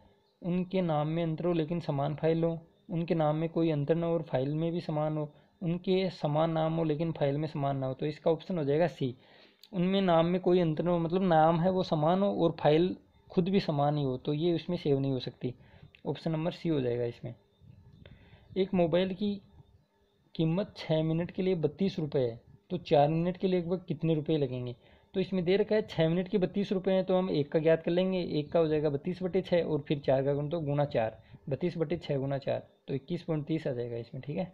उनके नाम में अंतर हो लेकिन समान फाइल हो उनके नाम में कोई अंतर ना हो और फाइल में भी समान हो उनके समान नाम हो लेकिन फाइल में समान ना हो तो इसका ऑप्शन हो जाएगा सी उनमें नाम में कोई अंतर ना हो मतलब नाम है वो समान हो और फाइल खुद भी समान ही हो तो ये उसमें सेव नहीं हो सकती ऑप्शन नंबर सी हो जाएगा इसमें एक मोबाइल की कीमत छः मिनट के लिए बत्तीस रुपये है तो चार मिनट के लिए लगभग कितने रुपये लगेंगे तो इसमें दे रखा है छः मिनट के बत्तीस रुपये हैं तो हम एक का ज्ञात कर लेंगे एक का हो जाएगा बत्तीस बटे छः और फिर चार का गुण तो गुना चार बत्तीस बटे छः गुना चार तो इक्कीस पॉइंट तीस आ जाएगा इसमें ठीक है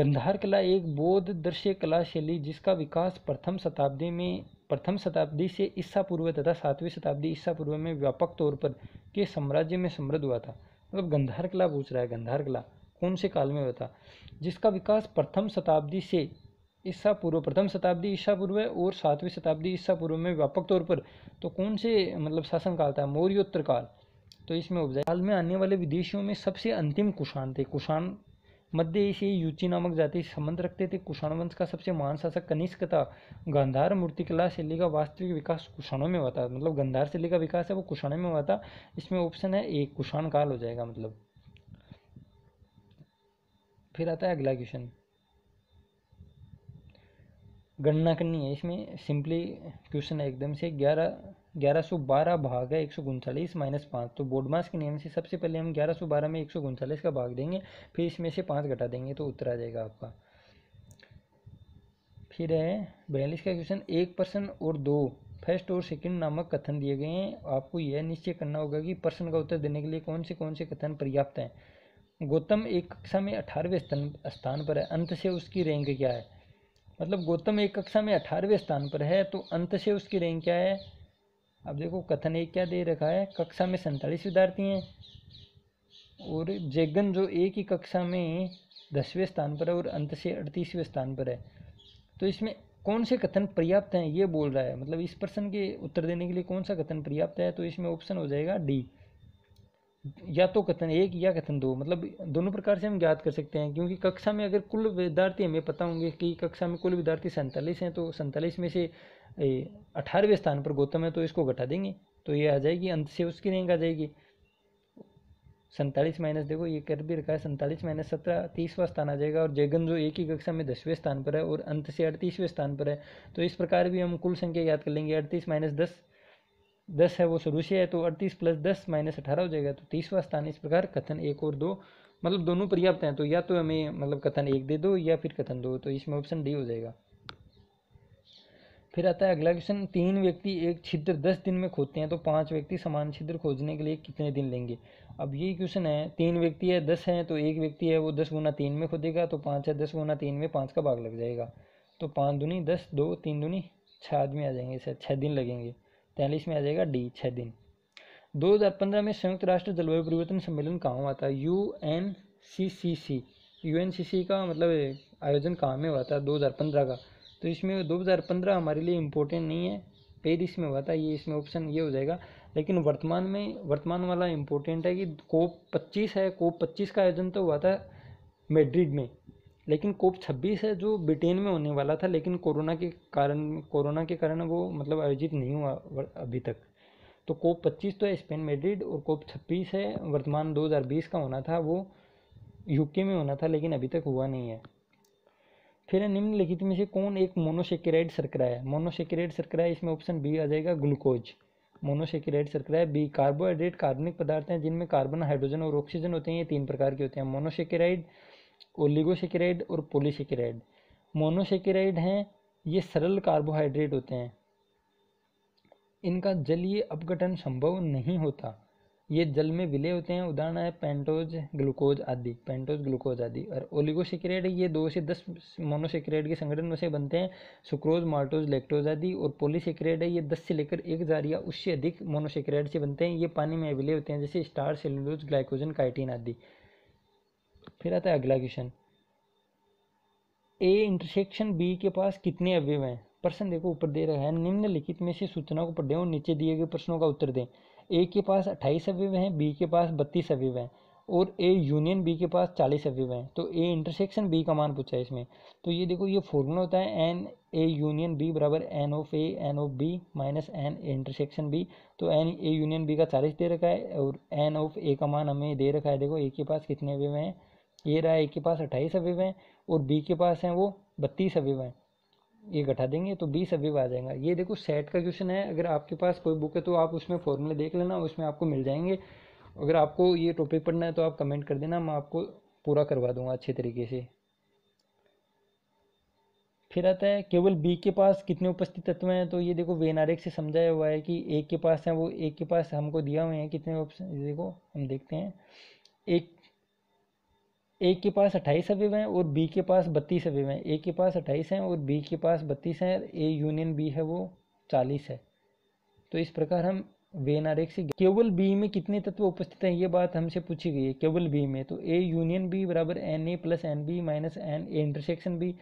गंधार कला एक बौद्ध दृश्य कला शैली जिसका विकास प्रथम शताब्दी में प्रथम शताब्दी से ईसा पूर्व तथा सातवीं शताब्दी ईसा पूर्व में व्यापक तौर पर के साम्राज्य में समृद्ध हुआ था मतलब गंधार किला पूछ रहा है गंधार किला कौन से काल में हुआ था जिसका विकास प्रथम शताब्दी से ईसा पूर्व प्रथम शताब्दी ईसा पूर्व और सातवीं शताब्दी ईसा पूर्व में व्यापक तौर पर तो कौन से मतलब शासन काल था मौर्योत्तर काल तो इसमें उपजा काल में आने वाले विदेशियों में सबसे अंतिम कुषाण थे कुषाण मध्य एशियाई यूची नामक जाति से संबंध रखते थे कुषाण वंश का सबसे महान शासक कनिष्क था गंधार मूर्तिकला शैली का वास्तविक विकास कुषाणों में हुआ था मतलब गंधार शैली का विकास है वो कुषाणों में हुआ था इसमें ऑप्शन है एक कुषाण काल हो जाएगा मतलब फिर आता है अगला क्वेश्चन गणना करनी है इसमें सिंपली क्वेश्चन है एकदम से ग्यारह ग्यारह सौ बारह भाग है एक सौ उनचालीस माइनस पाँच तो मास के नियम से सबसे पहले हम ग्यारह सौ बारह में एक सौ उनचालीस का भाग देंगे फिर इसमें से पाँच घटा देंगे तो उत्तर आ जाएगा आपका फिर है बयालीस का क्वेश्चन एक पर्सन और दो फर्स्ट और सेकंड नामक कथन दिए गए हैं आपको यह निश्चय करना होगा कि प्रश्न का उत्तर देने के लिए कौन से कौन से कथन पर्याप्त हैं गौतम एक कक्षा में अठारहवें स्थान पर है अंत से उसकी रैंक क्या है मतलब गौतम एक कक्षा में अठारहवें स्थान पर है तो अंत से उसकी रैंक क्या है अब देखो कथन एक क्या दे रखा है कक्षा में सैंतालीस विद्यार्थी हैं और जैगन जो एक ही कक्षा में दसवें स्थान पर है और अंत से अड़तीसवें स्थान पर है तो इसमें कौन से कथन पर्याप्त हैं ये बोल रहा है मतलब इस प्रश्न के उत्तर देने के लिए कौन सा कथन पर्याप्त है तो इसमें ऑप्शन हो जाएगा डी या तो कथन एक या कथन दो मतलब दोनों प्रकार से हम ज्ञात कर सकते हैं क्योंकि कक्षा में अगर कुल विद्यार्थी हमें पता होंगे कि कक्षा में कुल विद्यार्थी सैंतालीस हैं तो सैंतालीस में से अठारहवें स्थान पर गौतम है तो इसको घटा देंगे तो ये आ जाएगी अंत से उसकी रैंक आ जाएगी सैंतालीस माइनस देखो ये कर भी रखा है सैंतालीस माइनस सत्रह तीसवा स्थान आ जाएगा और जयगन जो एक ही कक्षा में दसवें स्थान पर है और अंत से अड़तीसवें स्थान पर है तो इस प्रकार भी हम कुल संख्या याद कर लेंगे अड़तीस माइनस दस दस है वो सदुष्य है तो अड़तीस प्लस दस माइनस अठारह हो जाएगा तो तीसवा स्थान इस प्रकार कथन एक और दो मतलब दोनों पर्याप्त हैं तो या तो हमें मतलब कथन एक दे दो या फिर कथन दो तो इसमें ऑप्शन डी हो जाएगा फिर आता है अगला क्वेश्चन तीन व्यक्ति एक छिद्र दस दिन में खोदते हैं तो पांच व्यक्ति समान छिद्र खोजने के लिए कितने दिन लेंगे अब ये क्वेश्चन है तीन व्यक्ति है दस हैं तो एक व्यक्ति है वो दस गुना तीन में खोदेगा तो पाँच है दस गुना तीन में पाँच का भाग लग जाएगा तो पाँच दुनी दस दो तीन दुनी छः आदमी आ जाएंगे सर छः दिन लगेंगे तैंतीस में आ जाएगा डी छः दिन 2015 में संयुक्त राष्ट्र जलवायु परिवर्तन सम्मेलन कहाँ हुआ था U N C C C U N C C का मतलब आयोजन कहाँ में हुआ था 2015 का तो इसमें 2015 हमारे लिए इम्पोर्टेंट नहीं है पेरिस में हुआ था ये इसमें ऑप्शन ये हो जाएगा लेकिन वर्तमान में वर्तमान वाला इम्पोर्टेंट है कि कोप 25 है कोप 25 का आयोजन तो हुआ था मेड्रिड में लेकिन कोप छब्बीस है जो ब्रिटेन में होने वाला था लेकिन कोरोना के कारण कोरोना के कारण वो मतलब आयोजित नहीं हुआ अभी तक तो कोप पच्चीस तो है स्पेन मेड्रिड और कोप छब्बीस है वर्तमान दो हज़ार बीस का होना था वो यूके में होना था लेकिन अभी तक हुआ नहीं है फिर निम्नलिखित में से कौन एक मोनोसेक्रेड सरकरा है मोनोसेक्रेड सरकरा है इसमें ऑप्शन बी आ जाएगा ग्लूकोज मोनोसेक्रेड सरकरा है बी कार्बोहाइड्रेट कार्बनिक पदार्थ हैं जिनमें कार्बन हाइड्रोजन और ऑक्सीजन होते हैं ये तीन प्रकार के होते हैं मोनोसेक्राइड ओलिगोसेकेराइड और पोलीसेकेराइड मोनोसेकेराइड हैं ये सरल कार्बोहाइड्रेट होते हैं इनका जलीय अपघटन संभव नहीं होता ये जल में विलय होते हैं उदाहरण है पेंटोज ग्लूकोज आदि पेंटोज ग्लूकोज आदि और ओलिगोसेकेराइड ये दो से दस मोनोसेकेराइड के संगठन में से बनते हैं सुक्रोज माल्टोज लेक्टोज आदि और पोलीसेक्रेड है ये दस से लेकर एक हज़ार या उससे अधिक मोनोसेकेराइड से बनते हैं ये पानी में विलय होते हैं जैसे स्टार सेलुलोज ग्लाइकोजन काइटिन आदि फिर आता है अगला क्वेश्चन ए इंटरसेक्शन बी के पास कितने अवयव हैं प्रश्न देखो ऊपर दे रहा है निम्नलिखित में से सूचना को पढ़ें और नीचे दिए गए प्रश्नों का उत्तर दें ए के पास अट्ठाईस अवयव हैं बी के पास बत्तीस अवयव हैं और ए यूनियन बी के पास चालीस अवयव हैं तो ए इंटरसेक्शन बी का मान पूछा है इसमें तो ये देखो ये फॉर्मूला होता है एन ए यूनियन बी बराबर N of A N of B minus N A intersection B तो एन ए यूनियन बी का चालीस दे रखा है और एन ऑफ ए का मान हमें दे रखा है देखो ए के पास कितने अवयव हैं ये रहा ए के पास अट्ठाईस अवयव हैं और बी के पास हैं वो बत्तीस अवयव हैं ये घटा देंगे तो बीस अवयव आ जाएगा ये देखो सेट का क्वेश्चन है अगर आपके पास कोई बुक है तो आप उसमें फॉर्मूले देख लेना उसमें आपको मिल जाएंगे अगर आपको ये टॉपिक पढ़ना है तो आप कमेंट कर देना मैं आपको पूरा करवा दूंगा अच्छे तरीके से फिर आता है केवल बी के पास कितने उपस्थित तत्व हैं तो ये देखो वेन आरेख से समझाया हुआ है कि एक के पास है वो एक के पास हमको दिया हुए हैं कितने देखो हम देखते हैं एक ए के पास अट्ठाईस अवयव हैं और बी के पास बत्तीस अवयव हैं ए के पास अट्ठाईस हैं और बी के पास बत्तीस हैं ए यूनियन बी है वो चालीस है तो इस प्रकार हम वे एन आर एक्स केवल बी में कितने तत्व उपस्थित हैं ये बात हमसे पूछी गई है केवल बी में तो ए यूनियन बी बराबर N A plus N B minus N A intersection B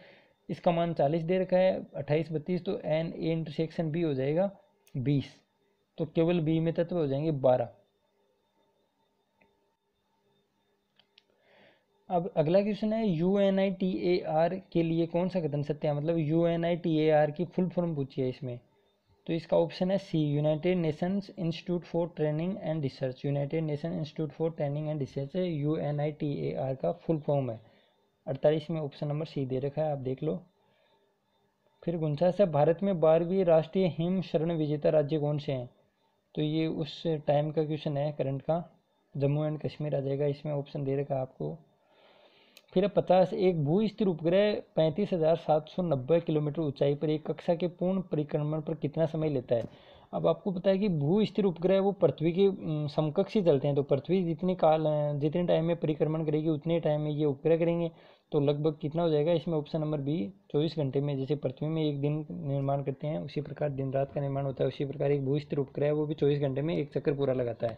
इसका मान चालीस दे रखा है अट्ठाईस बत्तीस तो एन ए इंटरसेक्शन बी हो जाएगा बीस तो केवल बी में तत्व हो जाएंगे बारह अब अगला क्वेश्चन है U N I T A R के लिए कौन सा कथन सत्य है मतलब U N I T A R की फुल फॉर्म पूछी है इसमें तो इसका ऑप्शन है C United Nations Institute for Training and Research United Nation Institute for Training and Research U N I T A R का फुल फॉर्म है अड़तालीस में ऑप्शन नंबर सी दे रखा है आप देख लो फिर गुंसा से भारत में बारहवीं राष्ट्रीय हिम शरण विजेता राज्य कौन से हैं तो ये उस टाइम का क्वेश्चन है करंट का जम्मू एंड कश्मीर आ जाएगा इसमें ऑप्शन दे रखा है आपको फिर पचास एक भू स्थिर उपग्रह पैंतीस हज़ार सात सौ नब्बे किलोमीटर ऊंचाई पर एक कक्षा के पूर्ण परिक्रमण पर कितना समय लेता है अब आपको पता है कि भू स्थिर उपग्रह वो पृथ्वी के समकक्ष ही चलते हैं तो पृथ्वी जितने काल जितने टाइम में परिक्रमण करेगी उतने टाइम में ये उपग्रह करेंगे तो लगभग कितना हो जाएगा इसमें ऑप्शन नंबर बी चौबीस घंटे में जैसे पृथ्वी में एक दिन निर्माण करते हैं उसी प्रकार दिन रात का निर्माण होता है उसी प्रकार एक रूप उपग्रह वो भी चौबीस घंटे में एक चक्कर पूरा लगाता है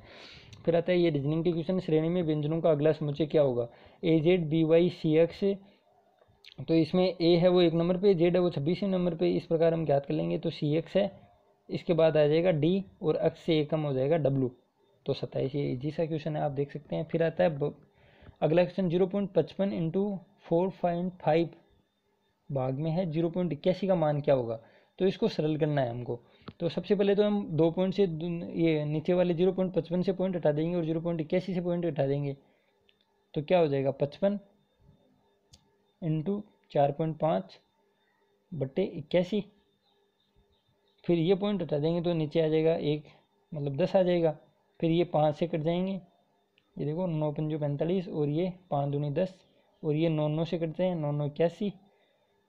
फिर आता है ये रीजनिंग के क्वेश्चन श्रेणी में व्यंजनों का अगला समुचय क्या होगा A Z B Y C X तो इसमें ए है वो एक नंबर पे जेड है वो छब्बीसवें नंबर पे इस प्रकार हम ज्ञात कर लेंगे तो सी एक्स है इसके बाद आ जाएगा डी और एक्स से एक कम हो जाएगा डब्लू तो सत्ताईस ये जी सा क्वेश्चन है आप देख सकते हैं फिर आता है अगला क्वेश्चन जीरो पॉइंट पचपन इंटू फोर पॉइंट फाइव भाग में है जीरो पॉइंट इक्यासी का मान क्या होगा तो इसको सरल करना है हमको तो सबसे पहले तो हम दो पॉइंट से ये नीचे वाले जीरो पॉइंट पचपन से पॉइंट हटा देंगे और जीरो पॉइंट इक्यासी से पॉइंट हटा देंगे तो क्या हो जाएगा पचपन इंटू चार पॉइंट पाँच बट्टे इक्यासी फिर ये पॉइंट हटा देंगे तो नीचे आ जाएगा एक मतलब दस आ जाएगा फिर ये पाँच से कट जाएंगे ये देखो नौ पंजो पैंतालीस और ये पाँच दूनी दस और ये नौ नौ से करते हैं नौ नौ इक्यासी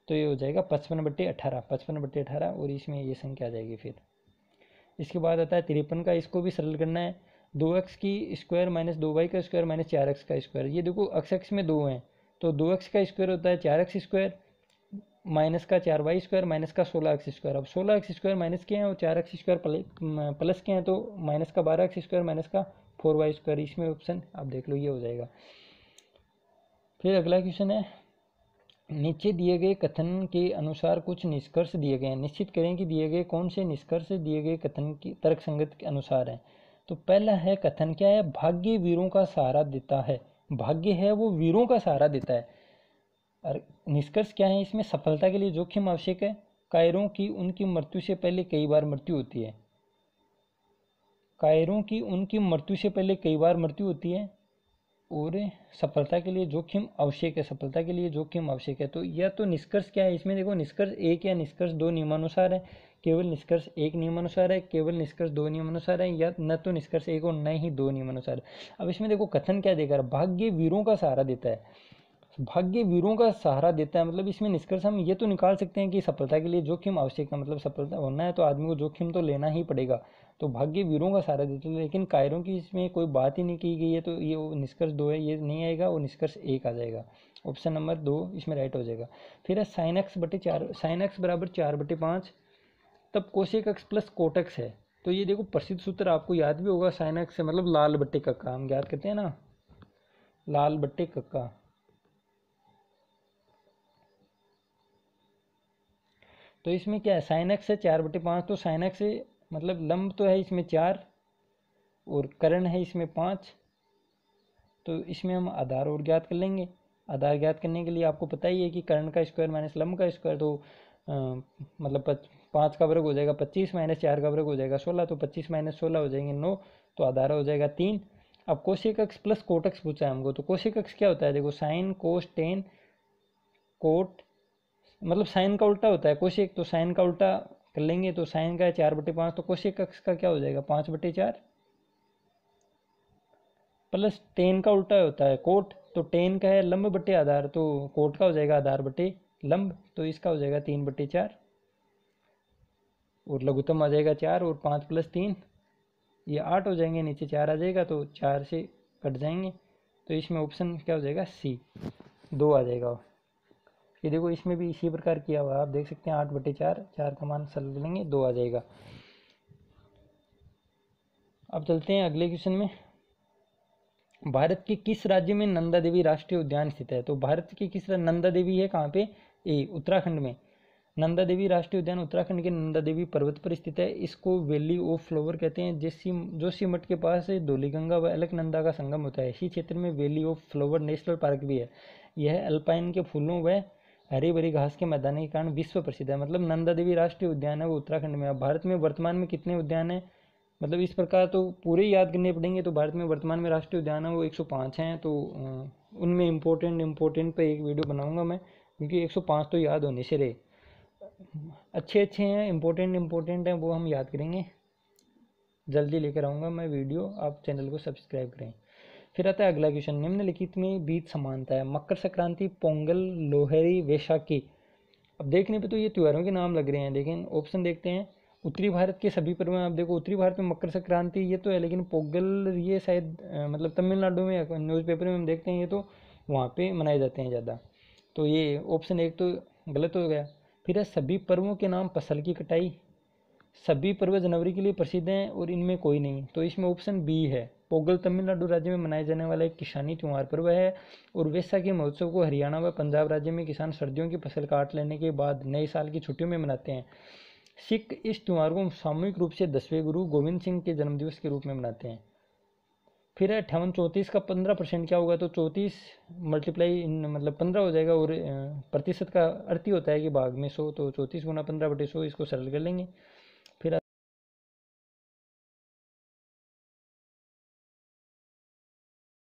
तो ये हो जाएगा पचपन बट्टे अठारह पचपन बट्टे अठारह और इसमें ये संख्या आ जाएगी फिर इसके बाद आता है तिरपन का इसको भी सरल करना है दो एक्स की स्क्वायर माइनस दो वाई का स्क्वायर माइनस चार एक्स का स्क्वायर ये देखो एक्स एक्स में दो हैं तो दो एक्स का स्क्वायर होता है चार एक्स स्क्वायर माइनस का चार वाई स्क्वायर माइनस का सोलह एक्स स्क्वायर अब सोलह एक्स स्क्वायर माइनस के हैं और चार एक्स स्क्वायर प्लस के हैं तो माइनस का बारह एक्स स्क्वायर माइनस का फोर वाई स्क्वायर इसमें ऑप्शन आप देख लो ये हो जाएगा फिर अगला क्वेश्चन है नीचे दिए गए कथन के अनुसार कुछ निष्कर्ष दिए गए हैं निश्चित करें कि दिए गए कौन से निष्कर्ष दिए गए कथन की तर्क संगत के अनुसार हैं तो पहला है कथन क्या है भाग्य वीरों का सहारा देता है भाग्य है वो वीरों का सहारा देता है और निष्कर्ष क्या है इसमें सफलता के लिए जोखिम आवश्यक है कायरों की उनकी मृत्यु से पहले कई बार मृत्यु होती है कायरों की उनकी मृत्यु से पहले कई बार मृत्यु होती है और सफलता के लिए जोखिम आवश्यक है सफलता के लिए जोखिम आवश्यक है तो या तो निष्कर्ष क्या है इसमें देखो निष्कर्ष एक या निष्कर्ष दो नियमानुसार है केवल निष्कर्ष एक नियमानुसार है केवल निष्कर्ष दो नियमानुसार है या न तो निष्कर्ष एक और न ही दो नियमानुसार अब इसमें देखो कथन क्या देकर भाग्य वीरों का सहारा देता है भाग्य वीरों का सहारा देता है मतलब इसमें निष्कर्ष हम ये तो निकाल सकते हैं कि सफलता के लिए जोखिम आवश्यक है मतलब सफलता होना है तो आदमी को जोखिम तो लेना ही पड़ेगा तो भाग्य वीरों का सारा देते हैं लेकिन कायरों की इसमें कोई बात ही नहीं की गई है तो ये निष्कर्ष दो है ये नहीं आएगा और निष्कर्ष एक आ जाएगा ऑप्शन नंबर दो इसमें राइट हो जाएगा फिर है साइन एक्स बटे चार साइन एक्स बराबर चार बटे पाँच तब कोशेक एक्स प्लस कोटेक्स है तो ये देखो प्रसिद्ध सूत्र आपको याद भी होगा साइन एक्स से मतलब लाल बट्टे कक्का हम याद करते हैं ना लाल बट्टे कक्का तो इसमें क्या है साइन एक्स है चार बटे पाँच तो साइन एक्स मतलब लंब तो है इसमें चार और करण है इसमें पाँच तो इसमें हम आधार और ज्ञात कर लेंगे आधार ज्ञात करने के लिए आपको पता ही है कि करण का स्क्वायर माइनस लंब का स्क्वायर तो आ, मतलब पाँच का वर्ग हो जाएगा पच्चीस माइनस चार का वर्ग हो जाएगा सोलह तो पच्चीस माइनस सोलह हो जाएंगे नौ तो आधार हो जाएगा तीन अब कोशिक अक्ष प्लस कोटक्स पूछा है हमको तो कोशिक अक्ष क्या होता है देखो साइन कोस टेन कोट मतलब साइन का उल्टा होता है कोशिक तो साइन का उल्टा कर लेंगे तो साइन का है चार बटे पाँच तो कोशिक कक्ष का क्या हो जाएगा पाँच बटे चार प्लस टेन का उल्टा होता है कोट तो टेन का है लंब बटे आधार तो कोट का हो जाएगा आधार बटे लंब तो इसका हो जाएगा तीन बटे चार और लघुतम आ जाएगा चार और पाँच प्लस तीन ये आठ हो जाएंगे नीचे चार आ जाएगा तो चार से कट जाएंगे तो इसमें ऑप्शन क्या हो जाएगा सी दो आ जाएगा ये देखो इसमें भी इसी प्रकार किया हुआ है आप देख सकते हैं आठ बटे चार चार का मान सल लेंगे दो आ जाएगा अब चलते हैं अगले क्वेश्चन में भारत के किस राज्य में नंदा देवी राष्ट्रीय उद्यान स्थित है तो भारत के किस नंदा देवी है कहाँ पे ए उत्तराखंड में नंदा देवी राष्ट्रीय उद्यान उत्तराखंड के नंदा देवी पर्वत पर स्थित है इसको वैली ऑफ फ्लोवर कहते हैं जिससी जोशी मठ के पास धोलीगंगा व अलकनंदा का संगम होता है इसी क्षेत्र में valley of flower national park भी है यह अल्पाइन के फूलों व हरी भरी घास के मैदान के कारण विश्व प्रसिद्ध है मतलब नंदा देवी राष्ट्रीय उद्यान है वो उत्तराखंड में अब भारत में वर्तमान में कितने उद्यान हैं मतलब इस प्रकार तो पूरे याद करने पड़ेंगे तो भारत में वर्तमान में राष्ट्रीय उद्यान है वो एक हैं तो उनमें इम्पोर्टेंट इम्पोर्टेंट पर एक वीडियो बनाऊँगा मैं क्योंकि एक तो याद होने से रहे अच्छे अच्छे हैं इम्पोर्टेंट इम्पोर्टेंट हैं वो हम याद करेंगे जल्दी लेकर आऊँगा मैं वीडियो आप चैनल को सब्सक्राइब करें फिर आता है अगला क्वेश्चन निम्नलिखित में बीत समानता है मकर संक्रांति पोंगल लोहरी वैशाखी अब देखने पे तो ये त्योहारों के नाम लग रहे हैं लेकिन ऑप्शन देखते हैं उत्तरी भारत के सभी पर्व आप देखो उत्तरी भारत में मकर संक्रांति ये तो है लेकिन पोंगल ये शायद मतलब तमिलनाडु में न्यूज़पेपर में हम देखते हैं ये तो वहाँ पर मनाए जाते हैं ज़्यादा तो ये ऑप्शन एक तो गलत हो गया फिर है सभी पर्वों के नाम फसल की कटाई सभी पर्व जनवरी के लिए प्रसिद्ध हैं और इनमें कोई नहीं तो इसमें ऑप्शन बी है पोगल तमिलनाडु राज्य में मनाया जाने वाला एक किसानी त्यौहार पर्व है और वैसाखी महोत्सव को हरियाणा व पंजाब राज्य में किसान सर्दियों की फसल काट लेने के बाद नए साल की छुट्टियों में मनाते हैं सिख इस त्यौहार को सामूहिक रूप से दसवें गुरु गोविंद सिंह के जन्मदिवस के रूप में मनाते हैं फिर है अट्ठावन चौंतीस का पंद्रह परसेंट क्या होगा तो चौंतीस मल्टीप्लाई मतलब पंद्रह हो जाएगा और प्रतिशत का अर्थी होता है कि भाग में सौ तो चौंतीस गुना पंद्रह बटे सौ इसको सरल कर लेंगे